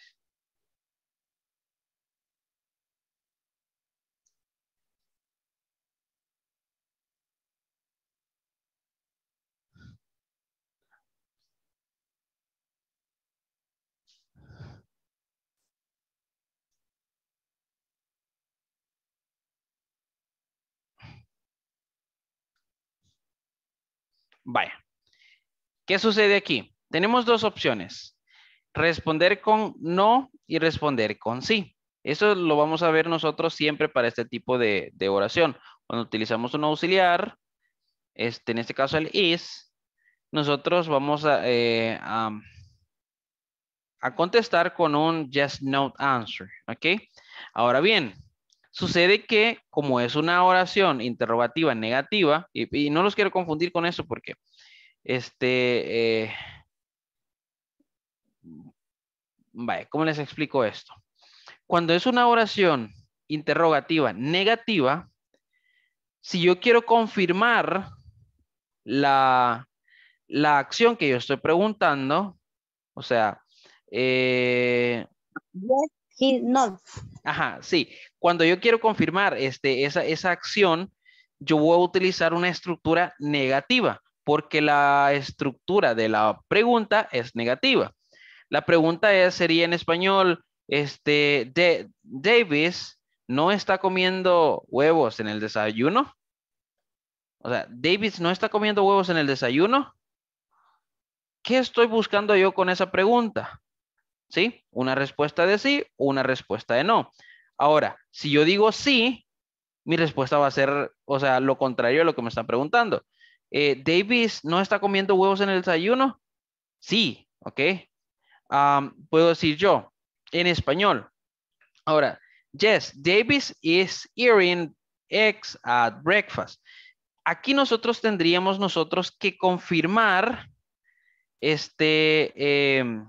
Vaya. ¿Qué sucede aquí? Tenemos dos opciones. Responder con no y responder con sí. Eso lo vamos a ver nosotros siempre para este tipo de, oración. Cuando utilizamos un auxiliar, este, en este caso el is, nosotros vamos a, eh, a, contestar con un yes, no answer. ¿Ok? Ahora bien, Sucede que, como es una oración interrogativa negativa, y, no los quiero confundir con eso porque este. Eh, ¿cómo les explico esto? Cuando es una oración interrogativa negativa, si yo quiero confirmar la, acción que yo estoy preguntando, o sea, eh, he not. Ajá, sí. Cuando yo quiero confirmar este, esa, esa acción, yo voy a utilizar una estructura negativa, porque la estructura de la pregunta es negativa. La pregunta sería en español, este, Davis no está comiendo huevos en el desayuno. O sea, Davis no está comiendo huevos en el desayuno. ¿Qué estoy buscando yo con esa pregunta? ¿Sí? Una respuesta de sí, una respuesta de no. Ahora, si yo digo sí, mi respuesta va a ser, o sea, lo contrario a lo que me están preguntando. Eh, ¿Davis no está comiendo huevos en el desayuno? Sí, ¿ok? puedo decir yo, en español. Ahora, yes, Davis is eating eggs at breakfast. Aquí nosotros tendríamos nosotros que confirmar este... Em,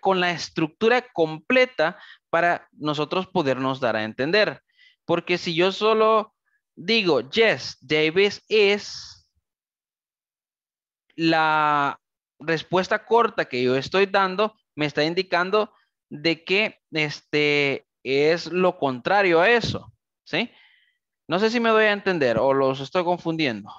con la estructura completa para nosotros podernos dar a entender. Porque si yo solo digo, yes, Davis is, la respuesta corta que yo estoy dando me está indicando de que este es lo contrario a eso, ¿sí? No sé si me voy a entender o los estoy confundiendo.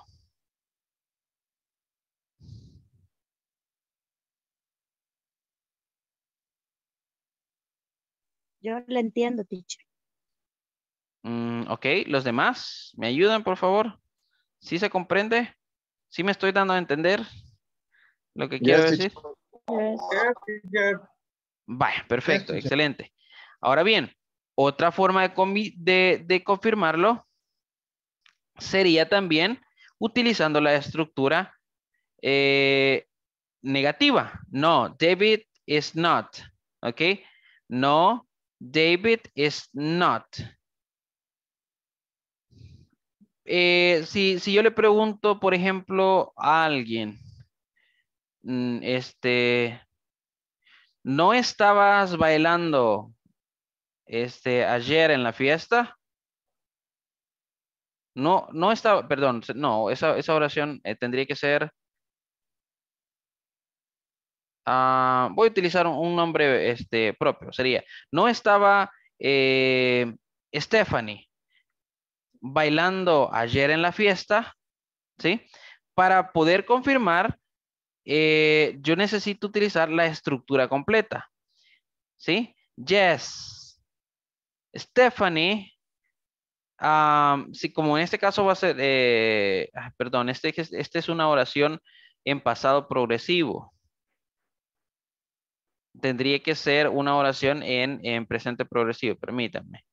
Yo la entiendo, teacher. Mm, ok, los demás, ¿me ayudan, por favor? ¿Sí se comprende? ¿Sí me estoy dando a entender lo que quiero decir? Vaya, perfecto, excelente. Ahora bien, otra forma de, confirmarlo sería también utilizando la estructura eh, negativa. No, David is not. ¿Ok? No, David is not. Eh, si, yo le pregunto, por ejemplo, a alguien, mm, este, ¿no estabas bailando este, ayer en la fiesta? No, no estaba, perdón, no, esa, oración eh, tendría que ser, Ah, voy a utilizar un, nombre este, propio. Sería, no estaba eh, Stephanie bailando ayer en la fiesta, ¿sí? Para poder confirmar, eh, yo necesito utilizar la estructura completa, ¿sí? Yes, Stephanie, ah, si como en este caso va a ser, eh, perdón, este, este es una oración en pasado progresivo, tendría que ser una oración en, presente progresivo, permítanme.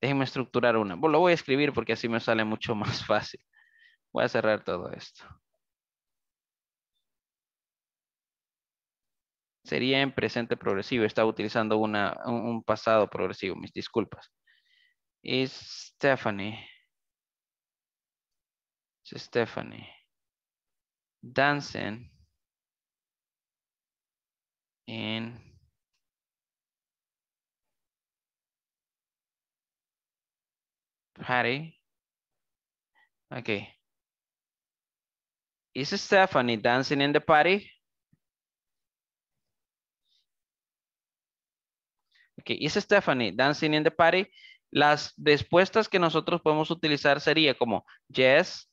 Déjenme estructurar una. Bueno, lo voy a escribir porque así me sale mucho más fácil. Voy a cerrar todo esto. Sería en presente progresivo. Estaba utilizando un pasado progresivo. Mis disculpas. Es Stephanie. Stephanie. Dancing en Patty. Okay. Is Stephanie dancing in the party? Okay, is Stephanie dancing in the party? Las respuestas que nosotros podemos utilizar sería como yes,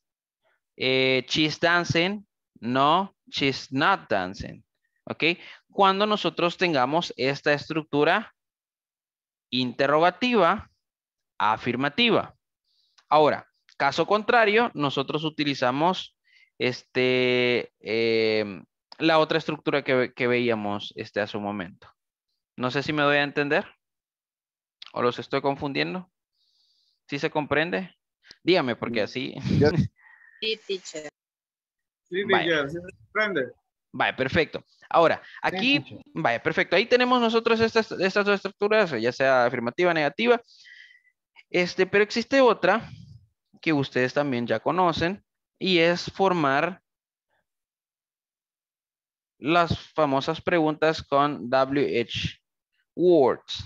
eh, she's dancing, no, she's not dancing. Okay, cuando nosotros tengamos esta estructura interrogativa afirmativa. Ahora, caso contrario, nosotros utilizamos este, em, la otra estructura que, veíamos este, hace un momento. No sé si me voy a entender o los estoy confundiendo. ¿Sí se comprende? Dígame, porque mm, así... Sí, teacher. Sí, teacher, sí se comprende. Vaya, perfecto. Ahora, aquí, vaya, perfecto. Ahí tenemos nosotros estas, dos estructuras, ya sea afirmativa, negativa. Este, pero existe otra que ustedes también ya conocen y es formar las famosas preguntas con WH words.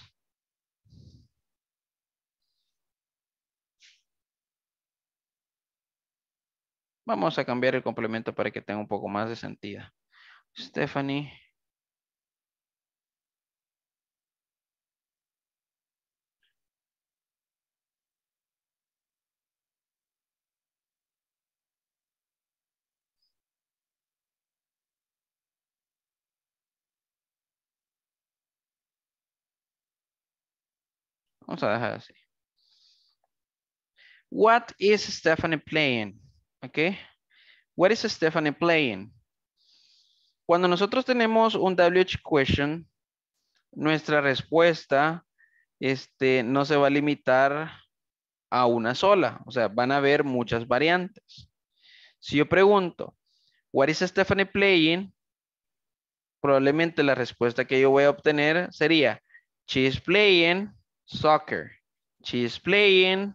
Vamos a cambiar el complemento para que tenga un poco más de sentido. Stephanie. Vamos a dejar así. What is Stephanie playing? Okay. What is Stephanie playing? Cuando nosotros tenemos un WH question, nuestra respuesta este, no se va a limitar a una sola. O sea, van a haber muchas variantes. Si yo pregunto, what is Stephanie playing? Probablemente la respuesta que yo voy a obtener sería, she playing soccer. She is playing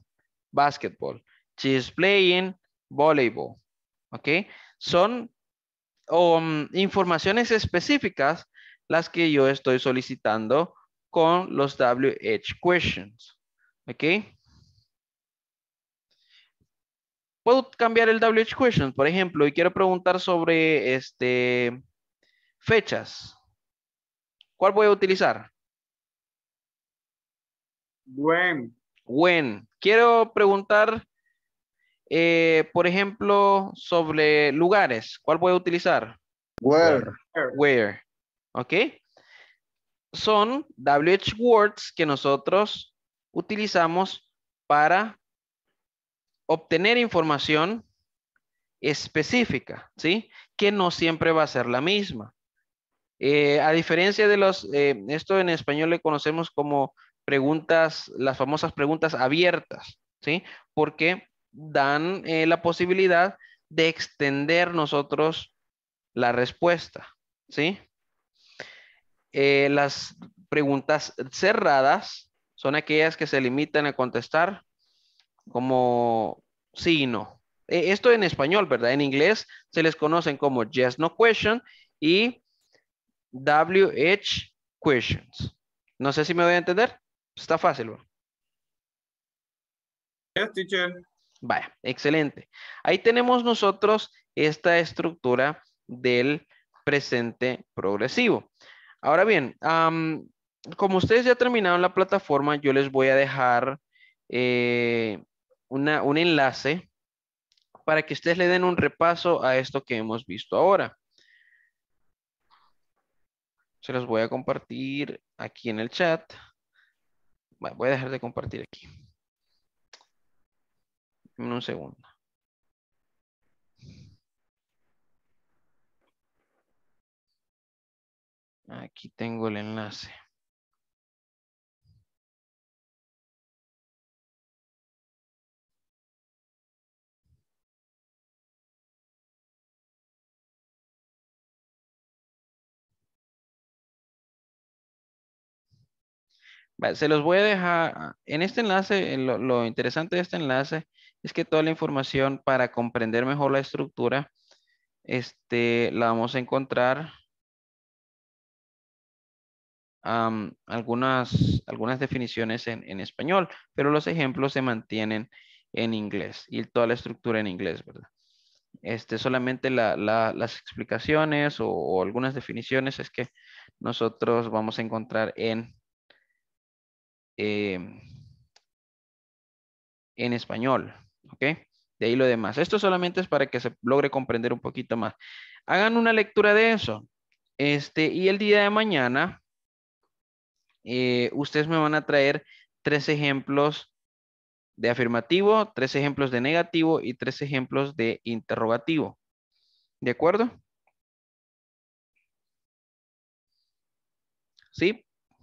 basketball. She playing volleyball. ¿Ok? Son o mm, informaciones específicas las que yo estoy solicitando con los WH questions. ¿Ok? Puedo cambiar el WH questions, por ejemplo, y quiero preguntar sobre este, fechas. ¿Cuál voy a utilizar? When. When. Quiero preguntar eh, por ejemplo, sobre lugares, ¿cuál voy a utilizar? Where. Where. ¿Ok? Son WH words que nosotros utilizamos para obtener información específica, ¿sí? Que no siempre va a ser la misma. Eh, a diferencia de los, eh, esto en español le conocemos como preguntas, las famosas preguntas abiertas, ¿sí? Porque dan eh, la posibilidad de extender nosotros la respuesta, ¿sí? Eh, las preguntas cerradas son aquellas que se limitan a contestar como sí y no. E, esto en español, ¿verdad? En inglés se les conocen como yes, no question y WH questions. No sé si me voy a entender. Está fácil, ¿verdad? Yes, teacher. Vaya, excelente. Ahí tenemos nosotros esta estructura del presente progresivo. Ahora bien, como ustedes ya terminaron la plataforma, yo les voy a dejar eh, un enlace para que ustedes le den un repaso a esto que hemos visto ahora. Se los voy a compartir aquí en el chat. Voy a dejar de compartir aquí un segundo. Aquí tengo el enlace. Se los voy a dejar ah, en este enlace, lo, lo interesante de este enlace es que toda la información para comprender mejor la estructura, este, la vamos a encontrar algunas, algunas definiciones en, español, pero los ejemplos se mantienen en inglés y toda la estructura en inglés, ¿verdad? Este, solamente las explicaciones o, algunas definiciones es que nosotros vamos a encontrar en, em, en español. ¿ok? De ahí lo demás. Esto solamente es para que se logre comprender un poquito más. Hagan una lectura de eso. Este, y el día de mañana, eh, ustedes me van a traer tres ejemplos de afirmativo, tres ejemplos de negativo y tres ejemplos de interrogativo. ¿De acuerdo? ¿Sí?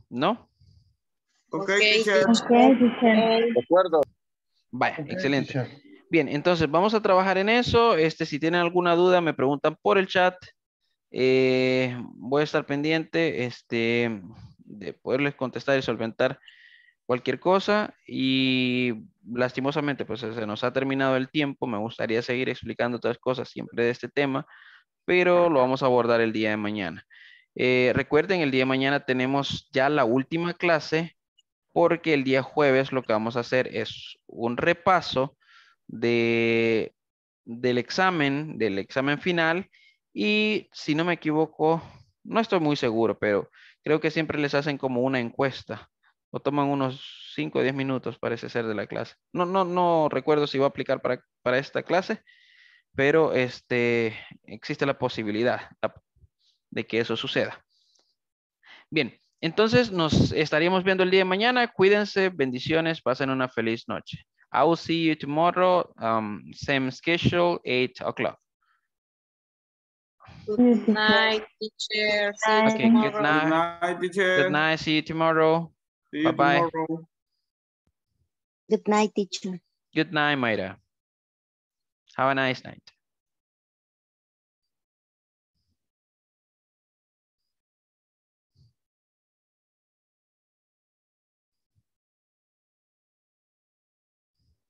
¿No? Ok, okay. De acuerdo. Vaya, excelente. Bien, entonces vamos a trabajar en eso. Este, si tienen alguna duda, me preguntan por el chat. Eh, voy a estar pendiente este, de poderles contestar y solventar cualquier cosa. Y lastimosamente, pues se nos ha terminado el tiempo. Me gustaría seguir explicando otras cosas siempre de este tema, pero lo vamos a abordar el día de mañana. Eh, recuerden, el día de mañana tenemos ya la última clase porque el día jueves lo que vamos a hacer es un repaso de, del examen, del examen final, y si no me equivoco, no estoy muy seguro, pero creo que siempre les hacen como una encuesta, o toman unos 5 o 10 minutos, parece ser, de la clase. No, no, no recuerdo si va a aplicar para, esta clase, pero este, existe la posibilidad de que eso suceda. Bien, entonces nos estaríamos viendo el día de mañana. Cuídense, bendiciones, pasen una feliz noche. I will see you tomorrow, um, same schedule, 8 o'clock. Good night, teacher. good night. Good night, teacher. Good night, see you tomorrow. Bye-bye. Good night, teacher. Good night, Mayra. Have a nice night.